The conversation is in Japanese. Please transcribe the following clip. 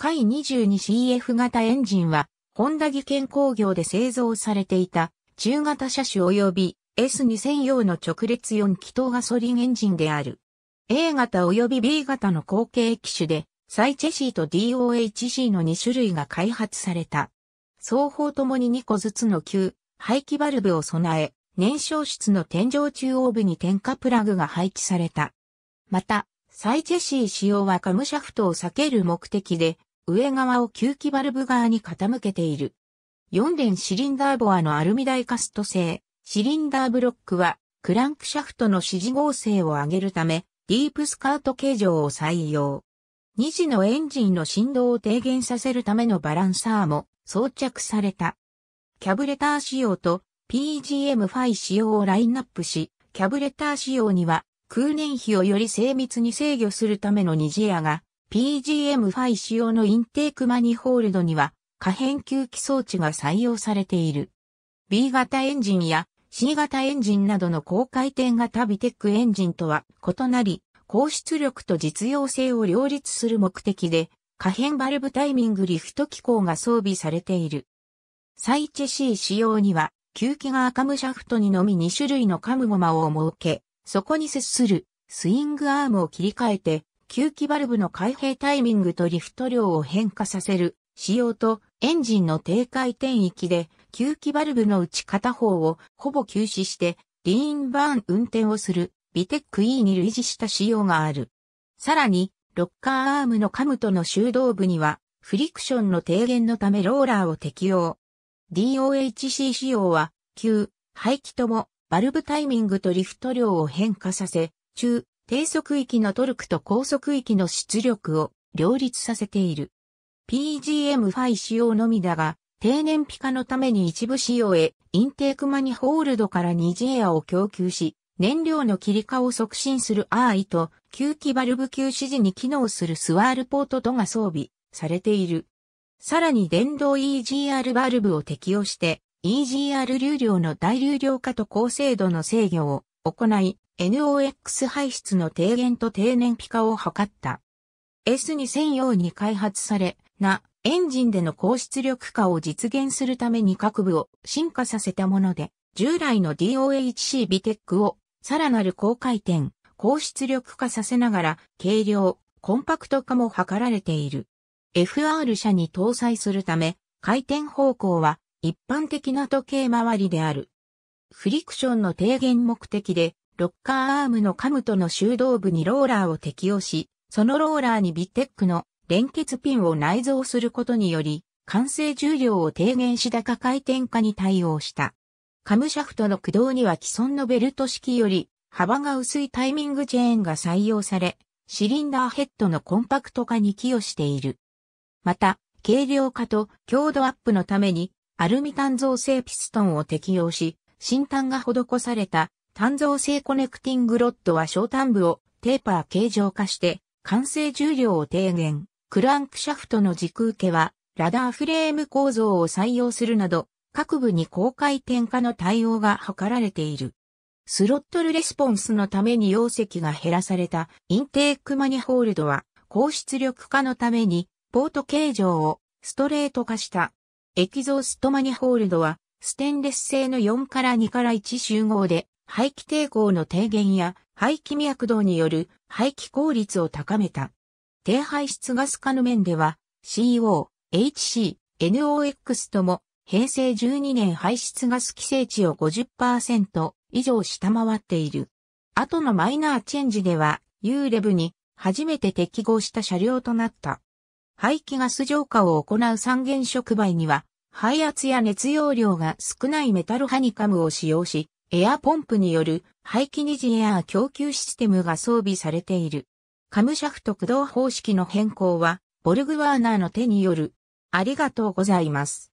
回 22CF 型エンジンは、ホンダ技研工業で製造されていた中型車種及び S2000 用の直列4気筒ガソリンエンジンである。A 型及び B 型の後継機種で、サイチェシーと DOHC の2種類が開発された。双方ともに2個ずつの旧排気バルブを備え、燃焼室の天井中央部に点火プラグが配置された。また、サイチェシー使用はカムシャフトを避ける目的で、上側を吸気バルブ側に傾けている。4連シリンダーボアのアルミダイカスト製、シリンダーブロックは、クランクシャフトの支持合成を上げるため、ディープスカート形状を採用。2次のエンジンの振動を低減させるためのバランサーも装着された。キャブレター仕様と PGM5 仕様をラインナップし、キャブレター仕様には空燃費をより精密に制御するための2次エアが PGM5 仕様のインテークマニホールドには可変吸気装置が採用されている。B 型エンジンや C 型エンジンなどの高回転型ビテックエンジンとは異なり、高出力と実用性を両立する目的で、可変バルブタイミングリフト機構が装備されている。サイチェ C 仕様には、吸気がカムシャフトにのみ2種類のカムゴマを設け、そこに接するスイングアームを切り替えて、吸気バルブの開閉タイミングとリフト量を変化させる仕様とエンジンの低回転域で吸気バルブのうち片方をほぼ休止してリーンバーン運転をするビテック E に類似した仕様がある。さらにロッカーアームのカムとの修道部にはフリクションの低減のためローラーを適用。DOHC 仕様は、旧、排気とも、バルブタイミングとリフト量を変化させ、中、低速域のトルクと高速域の出力を両立させている。PGM5 仕様のみだが、低燃費化のために一部仕様へインテークマニホールドからニ次エアを供給し、燃料の切りえを促進するーイと、吸気バルブ吸止時に機能するスワールポートとが装備されている。さらに電動 EGR バルブを適用して、EGR 流量の大流量化と高精度の制御を行い、NOx 排出の低減と低燃費化を図った。S2000 用に開発され、な、エンジンでの高出力化を実現するために各部を進化させたもので、従来の DOHC ビテックをさらなる高回転、高出力化させながら、軽量、コンパクト化も図られている。FR 車に搭載するため、回転方向は一般的な時計回りである。フリクションの低減目的でロッカーアームのカムとの修道部にローラーを適用し、そのローラーにビテックの連結ピンを内蔵することにより、完成重量を低減し高回転化に対応した。カムシャフトの駆動には既存のベルト式より幅が薄いタイミングチェーンが採用され、シリンダーヘッドのコンパクト化に寄与している。また、軽量化と強度アップのためにアルミ炭造成ピストンを適用し、新炭が施された単造性コネクティングロッドは小端部をテーパー形状化して完成重量を低減。クランクシャフトの軸受けはラダーフレーム構造を採用するなど各部に高回転化の対応が図られている。スロットルレスポンスのために容積が減らされたインテークマニホールドは高出力化のためにポート形状をストレート化した。エキゾーストマニホールドはステンレス製の4から2から1集合で排気抵抗の低減や排気脈動による排気効率を高めた。低排出ガス化の面では CO、HC、NOx とも平成12年排出ガス規制値を50%以上下回っている。後のマイナーチェンジでは U レブに初めて適合した車両となった。排気ガス浄化を行う三原触媒には、排圧や熱容量が少ないメタルハニカムを使用し、エアポンプによる排気二次エア供給システムが装備されている。カムシャフト駆動方式の変更は、ボルグワーナーの手による。ありがとうございます。